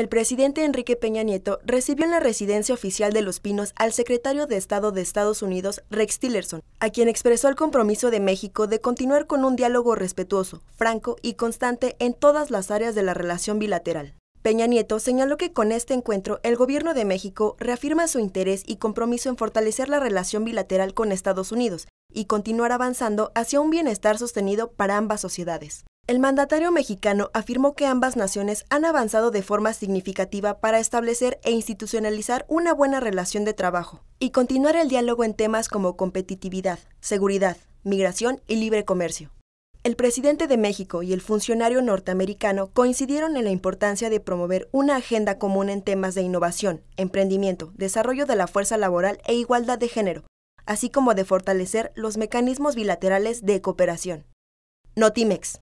El presidente Enrique Peña Nieto recibió en la residencia oficial de Los Pinos al secretario de Estado de Estados Unidos, Rex Tillerson, a quien expresó el compromiso de México de continuar con un diálogo respetuoso, franco y constante en todas las áreas de la relación bilateral. Peña Nieto señaló que con este encuentro el gobierno de México reafirma su interés y compromiso en fortalecer la relación bilateral con Estados Unidos y continuar avanzando hacia un bienestar sostenido para ambas sociedades. El mandatario mexicano afirmó que ambas naciones han avanzado de forma significativa para establecer e institucionalizar una buena relación de trabajo y continuar el diálogo en temas como competitividad, seguridad, migración y libre comercio. El presidente de México y el funcionario norteamericano coincidieron en la importancia de promover una agenda común en temas de innovación, emprendimiento, desarrollo de la fuerza laboral e igualdad de género, así como de fortalecer los mecanismos bilaterales de cooperación. Notimex,